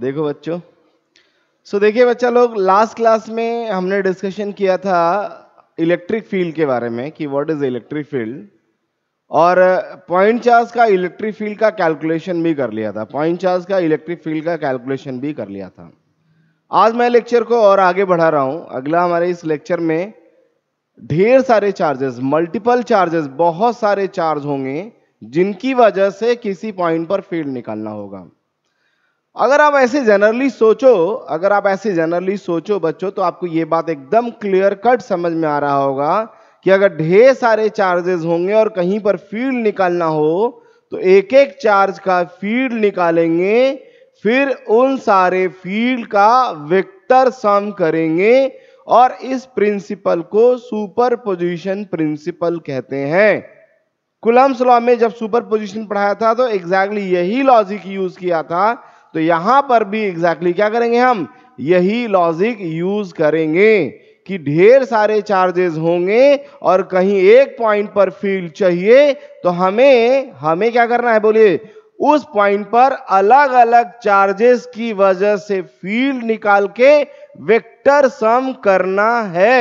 देखो बच्चों सो so, देखिए बच्चा लोग लास्ट क्लास में हमने डिस्कशन किया था इलेक्ट्रिक फील्ड के बारे में कि व्हाट इज इलेक्ट्रिक फील्ड और पॉइंट uh, चार्ज का इलेक्ट्रिक फील्ड का कैलकुलेशन भी कर लिया था पॉइंट चार्ज का इलेक्ट्रिक फील्ड का कैलकुलेशन भी कर लिया था आज मैं लेक्चर को और आगे बढ़ा रहा हूँ अगला हमारे इस लेक्चर में ढेर सारे चार्जेस मल्टीपल चार्जेस बहुत सारे चार्ज होंगे जिनकी वजह से किसी पॉइंट पर फील्ड निकालना होगा अगर आप ऐसे जनरली सोचो अगर आप ऐसे जनरली सोचो बच्चों तो आपको ये बात एकदम क्लियर कट समझ में आ रहा होगा कि अगर ढेर सारे चार्जेस होंगे और कहीं पर फील्ड निकालना हो तो एक एक चार्ज का फील्ड निकालेंगे फिर उन सारे फील्ड का वेक्टर सम करेंगे और इस प्रिंसिपल को सुपर पोजिशन प्रिंसिपल कहते हैं कुलम सलाम में जब सुपर पोजिशन पढ़ाया था तो एग्जैक्टली exactly यही लॉजिक यूज किया था तो यहां पर भी एग्जैक्टली exactly क्या करेंगे हम यही लॉजिक यूज करेंगे कि ढेर सारे चार्जेस होंगे और कहीं एक पॉइंट पर फील्ड चाहिए तो हमें हमें क्या करना है बोलिए उस पॉइंट पर अलग अलग चार्जेस की वजह से फील्ड निकाल के वेक्टर सम करना है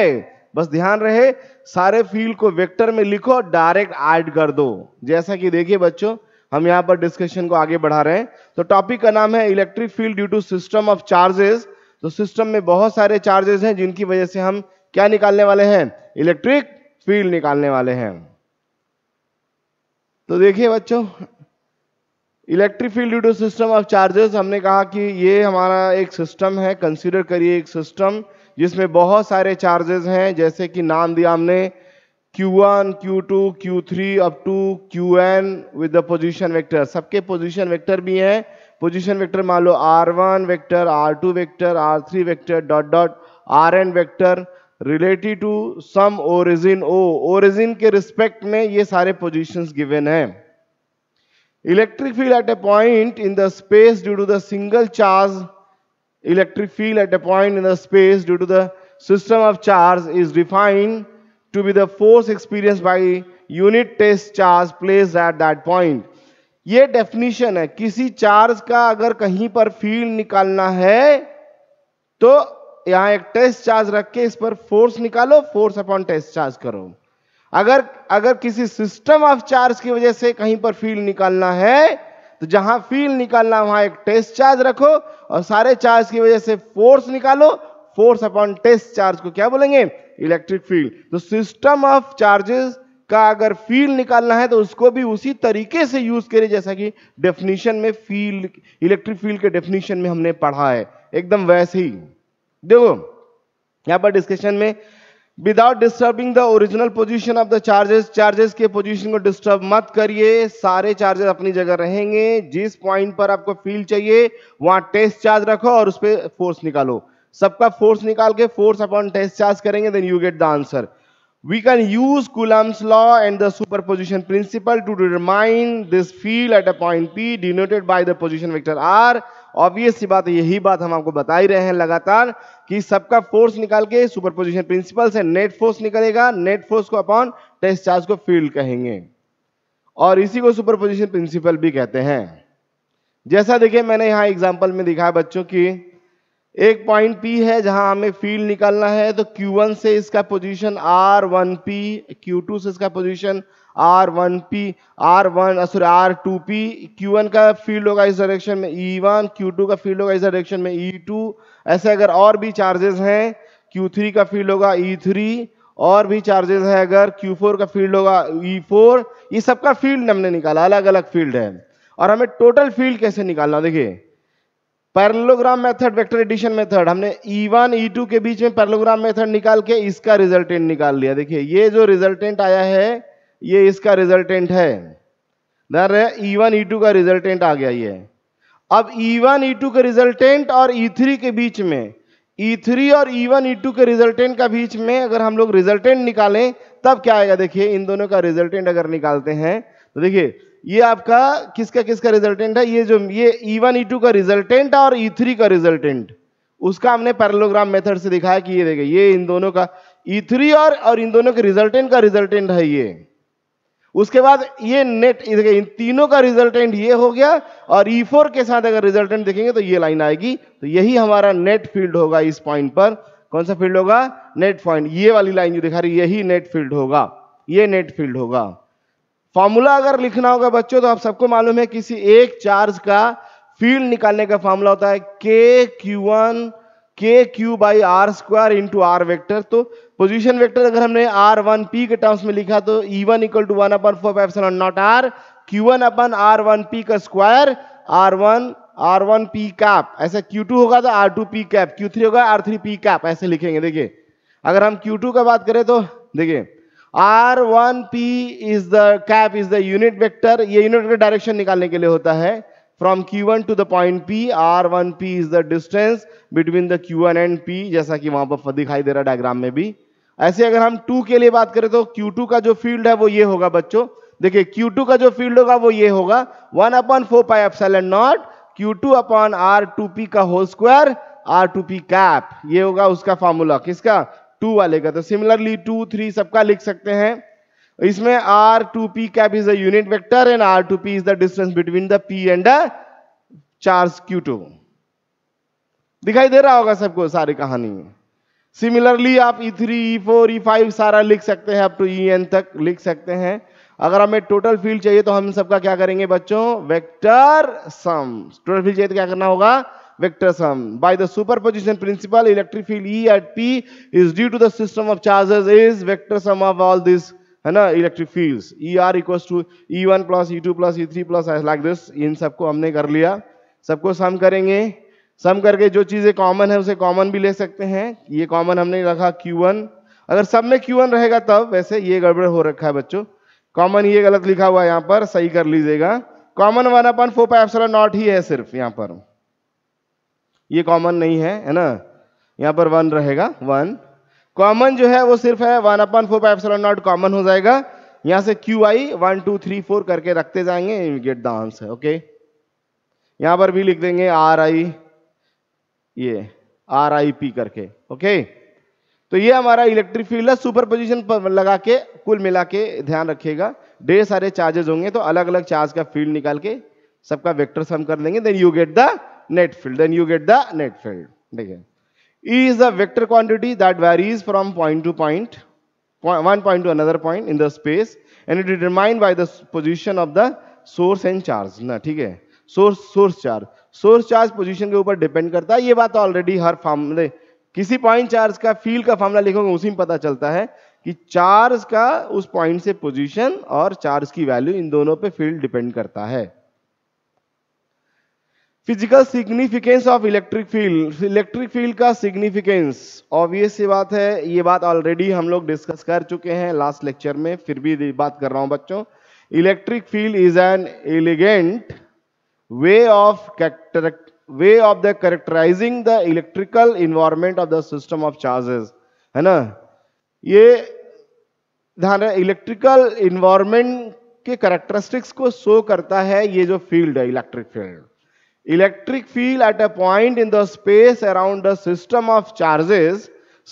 बस ध्यान रहे सारे फील्ड को वेक्टर में लिखो डायरेक्ट ऐड कर दो जैसा कि देखिए बच्चों हम यहाँ पर डिस्कशन को आगे बढ़ा रहे हैं तो टॉपिक का नाम है electric field due to system of charges तो सिस्टम में बहुत सारे चार्जेस हैं जिनकी वजह से हम क्या निकालने वाले हैं इलेक्ट्रिक फील्ड निकालने वाले हैं तो देखिए बच्चों electric field due to system of charges हमने कहा कि ये हमारा एक सिस्टम है कंसिडर करिए एक सिस्टम जिसमें बहुत सारे चार्जेस हैं जैसे कि नाम दिया हमने Q1, Q2, Q3 up to Qn with the position vector. सबके position vector भी हैं पोजिशन वेक्टर मान लो R1 vector R2 vector R3 vector dot dot Rn vector related to some origin O origin के रिस्पेक्ट में ये सारे positions given हैं electric field at a point in the space due to the single charge electric field at a point in the space due to the system of charge is defined to be the force experienced by unit test charge placed at that point. ये definition है किसी charge का अगर कहीं पर field निकालना है तो यहां एक टेस्ट चार्ज रख के इस पर फोर्स निकालो फोर्स अपॉन टेस्ट चार्ज करो अगर अगर किसी सिस्टम ऑफ चार्ज की वजह से कहीं पर फील्ड निकालना है तो जहां फील्ड निकालना वहां एक टेस्ट चार्ज रखो और सारे चार्ज की वजह से फोर्स निकालो फोर्स अपॉन टेस्ट चार्ज को क्या बोलेंगे इलेक्ट्रिक फील्ड तो सिस्टम ऑफ चार्जेस का अगर फील्ड निकालना है तो उसको भी उसी तरीके से यूज करें जैसा कि डेफिनेशन में फील्ड इलेक्ट्रिक फील्ड के डेफिनेशन में हमने पढ़ा है एकदम वैसे ही देखो यहां पर डिस्कशन में without disturbing the original position of the charges charges के पोजीशन को डिस्टर्ब मत करिए सारे चार्जेस अपनी जगह रहेंगे जिस पॉइंट पर आपको फील चाहिए वहां टेस्ट चार्ज रखो और उस पर फोर्स निकालो सबका फोर्स निकाल के फोर्स अपॉन टेस्ट चार्ज करेंगे then you get the answer we can use coulomb's law and the superposition principle to determine this field at a point p denoted by the position vector r obvious सी बात यही बात हम आपको बता ही रहे हैं लगातार कि सबका फोर्स निकाल के सुपर पोजिशन प्रिंसिपल से नेट फोर्स निकलेगा नेट फोर्स को अपॉन टेस्ट चार्ज को फील्ड कहेंगे और इसी को सुपर पोजिशन प्रिंसिपल भी कहते हैं जैसा देखिए मैंने यहां एग्जाम्पल में दिखाया बच्चों की एक पॉइंट P है जहां हमें फील्ड निकालना है तो Q1 से इसका पोजीशन R1P, Q2 से इसका position R1P, R1 sorry R2P, Q1 का फील्ड होगा इस डायरेक्शन में E1, Q2 का फील्ड होगा इस डायरेक्शन में E2, ऐसे अगर और भी चार्जेस हैं Q3 का फील्ड होगा E3 और भी चार्जेस हैं अगर Q4 का फील्ड होगा E4, ये सबका फील्ड हमने निकाला अलग अलग फील्ड है और हमें टोटल फील्ड कैसे निकालना देखिए parallelogram method vector addition method हमने E1 E2 के बीच में पैरलोग्राम मेथड निकाल के इसका रिजल्टेंट निकाल लिया देखिए ये जो रिजल्टेंट आया है ये इसका रिजल्टेंट है धर E1 E2 का रिजल्टेंट आ गया ये अब E1 E2 के रिजल्टेंट और E3 के बीच में E3 और E1 E2 के रिजल्टेंट का बीच में अगर हम लोग रिजल्टेंट निकालें तब क्या आएगा देखिए इन दोनों का रिजल्टेंट अगर निकालते हैं तो देखिए ये आपका किसका किसका रिजल्टेंट है ये जो ये ई वन ई टू का रिजल्टेंट और E3 थ्री का रिजल्टेंट उसका हमने पैरलोग्राम मेथड से दिखाया कि ये देखिए ये इन दोनों का ई e थ्री और और इन दोनों के रिजल्टेंट का रिजल्टेंट है ये उसके बाद ये नेट देखिए इन तीनों का रिजल्टेंट ये हो गया और ई e फोर के साथ अगर रिजल्टेंट देखेंगे तो ये लाइन आएगी तो यही हमारा नेट फील्ड होगा इस पॉइंट पर कौन सा फील्ड होगा नेट पॉइंट ये वाली लाइन जो दिखा रही यही नेट फील्ड होगा ये नेट फील्ड होगा फॉर्मूला अगर लिखना होगा बच्चों तो आप सबको मालूम है किसी एक चार्ज का फील्ड निकालने का फॉर्मूला होता है K Q one K Q by R square into R vector तो पोजीशन वेक्टर अगर हमने आर वन पी के टर्म्स में लिखा तो E e one equal to one upon four five naught R Q one upon R one P का square R one R one P cap ऐसा Q two होगा तो R two P cap Q three होगा R three P cap ऐसे लिखेंगे देखिए अगर हम क्यू टू का बात करें तो देखिये R one P is the cap is the unit vector ये यूनिट का डायरेक्शन निकालने के लिए होता है the Q1 P R one P is the distance between the Q Q1 and P जैसा कि वहां पर दिखाई दे रहा है डायग्राम में भी ऐसे अगर हम टू के लिए बात करें तो Q2 का जो फील्ड है वो ये होगा बच्चों देखिए Q2 का जो फील्ड होगा वो ये होगा one upon four pi cell naught Q two upon R two P का whole square R two P cap ये होगा उसका फॉर्मूला किसका टू वाले का तो सिमिलरली टू थ्री सबका लिख सकते हैं इसमें R two P cap is at vector and R two P is the distance between the P and the charge Q two दिखाई दे रहा होगा सबको सारी कहानी सिमिलरली आप E three E four E five सारा लिख सकते हैं अप टू ई एन तक लिख सकते हैं अगर हमें टोटल फील्ड चाहिए तो हम सबका क्या करेंगे बच्चों वेक्टर सम टोटल फील्ड चाहिए तो क्या करना होगा vector sum. By the superposition principle, electric field E at P is due to the system of charges is vector sum of all these है ना electric fields E R equals to E one plus E two plus E three plus like this इन सबको हमने कर लिया सबको सम करेंगे सम करके जो चीज़ें कॉमन है उसे कॉमन भी ले सकते हैं ये कॉमन हमने रखा क्यू वन अगर सब में क्यू वन रहेगा तब वैसे ये गड़बड़ हो रखा है बच्चों कॉमन ये गलत लिखा हुआ है यहाँ पर सही कर लीजिएगा common one upon four pi naught ही है सिर्फ यहाँ पर ये कॉमन नहीं है है ना यहाँ पर वन रहेगा वन कॉमन जो है वो सिर्फ है one upon four five seven naught common हो जाएगा यहाँ से Q I one two three four करके रखते जाएंगे गेट द आंसर ओके यहाँ पर भी लिख देंगे आर आई ये आर आई पी करके ओके तो ये हमारा इलेक्ट्रिक फील्ड है सुपर पोजिशन पर लगा के कुल मिला के ध्यान रखिएगा ढेर सारे चार्जेस होंगे तो अलग अलग चार्ज का फील्ड निकाल के सबका वेक्टर सम कर लेंगे then you get the net field. Then you get the net field. Again. E is a vector quantity that varies from point to point, one point to another point in the space, and it is determined by the position of the source and charge. Na, ठीक है source source charge source charge position के ऊपर depend करता है ये बात already हर फार्मूले किसी point charge का field का formula लिखोगे उसी में पता चलता है कि charge का उस point से position और charge की value इन दोनों पे field depend करता है physical significance of electric field electric field का सिग्निफिकेंस ऑब्वियस ये बात है ये बात ऑलरेडी हम लोग डिस्कस कर चुके हैं लास्ट लेक्चर में फिर भी बात कर रहा हूं बच्चों electric field is an elegant way of way of the characterizing the electrical environment of the system of charges है ना ये ध्यान इलेक्ट्रिकल इन्वायरमेंट के करेक्टरिस्टिक्स को शो करता है ये जो फील्ड है electric field electric field at a point in the space around the system of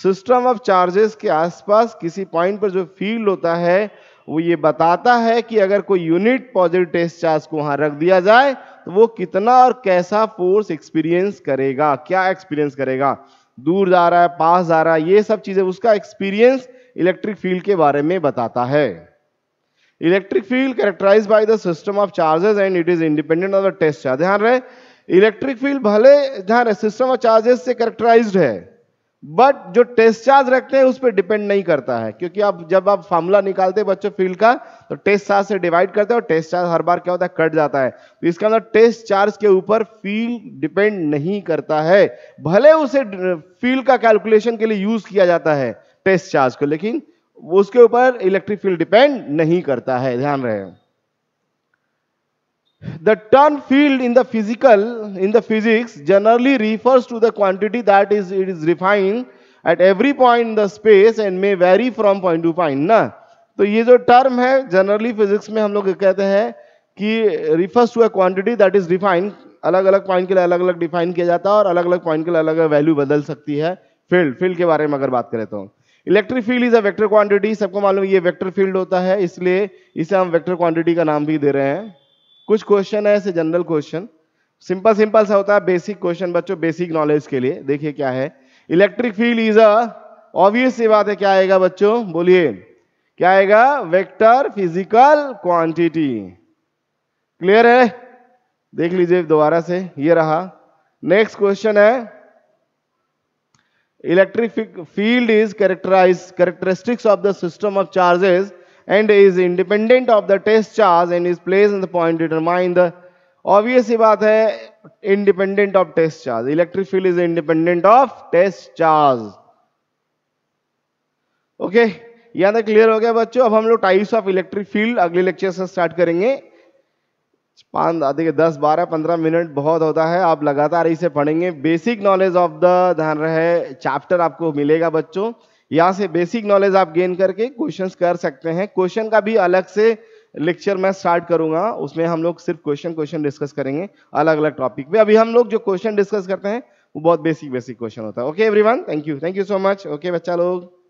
system of charges के आसपास किसी पॉइंट पर जो फील्ड होता है वो ये बताता है कि अगर कोई यूनिट पॉजिटिव टेस्ट चार्ज को वहां रख दिया जाए तो वो कितना और कैसा फोर्स एक्सपीरियंस करेगा क्या एक्सपीरियंस करेगा दूर जा रहा है पास जा रहा है ये सब चीजें उसका एक्सपीरियंस इलेक्ट्रिक फील्ड के बारे में बताता है electric field characterize by the system of charges and it is independent of the test charge ध्यान रहे इलेक्ट्रिक फील्ड भले जहां सिस्टम और चार्जेस से करेक्टराइज है बट जो टेस्ट चार्ज रखते हैं उस पर डिपेंड नहीं करता है क्योंकि आप जब आप फार्मूला निकालते हैं बच्चों फील्ड का तो टेस्ट चार्ज से डिवाइड करते हैं और टेस्ट चार्ज हर बार क्या होता है कट जाता है तो इसका मतलब टेस्ट चार्ज के ऊपर फील्ड डिपेंड नहीं करता है भले उसे फील्ड का कैलकुलेशन के लिए यूज किया जाता है टेस्ट चार्ज को लेकिन उसके ऊपर इलेक्ट्रिक फील्ड डिपेंड नहीं करता है ध्यान रहे the term field in the physical in the physics generally refers to the quantity that is it is defined at every point in the space and may vary from point to point ना तो ये जो term है generally physics में हम लोग कहते हैं कि refers to a quantity that is defined अलग अलग point के लिए अलग अलग define किया जाता है और अलग अलग point के लिए अलग अलग value बदल सकती है field field के बारे में अगर बात करें तो electric field is a vector quantity सबको मालूम ये वेक्टर फील्ड होता है इसलिए इसे हम वेक्टर क्वांटिटी का नाम भी दे रहे हैं कुछ क्वेश्चन है ऐसे जनरल क्वेश्चन सिंपल सिंपल सा होता है बेसिक क्वेश्चन बच्चों बेसिक नॉलेज के लिए देखिए क्या है इलेक्ट्रिक फील्ड इज अ सी बात है क्या आएगा बच्चों बोलिए क्या आएगा वेक्टर फिजिकल क्वांटिटी क्लियर है देख लीजिए दोबारा से ये रहा नेक्स्ट क्वेश्चन है electric field is characterize characteristics of the system of charges and is independent of the test charge and is place in the point determine the obvious ही बात है independent of test charge electric field is independent of test charge okay याद clear हो गया बच्चों अब हम लोग टाइप्स ऑफ इलेक्ट्रिक फील्ड अगले लेक्चर से स्टार्ट करेंगे पाँच देखिए दस बारह पंद्रह मिनट बहुत होता है आप लगातार इसे पढ़ेंगे बेसिक नॉलेज ऑफ द ध्यान रहे चैप्टर आपको मिलेगा बच्चों यहाँ से बेसिक नॉलेज आप गेन करके क्वेश्चन कर सकते हैं क्वेश्चन का भी अलग से लेक्चर मैं स्टार्ट करूंगा उसमें हम लोग सिर्फ क्वेश्चन क्वेश्चन डिस्कस करेंगे अलग अलग टॉपिक पे अभी हम लोग जो क्वेश्चन डिस्कस करते हैं वो बहुत बेसिक बेसिक क्वेश्चन होता है okay everyone thank you thank you so much okay बच्चा लोग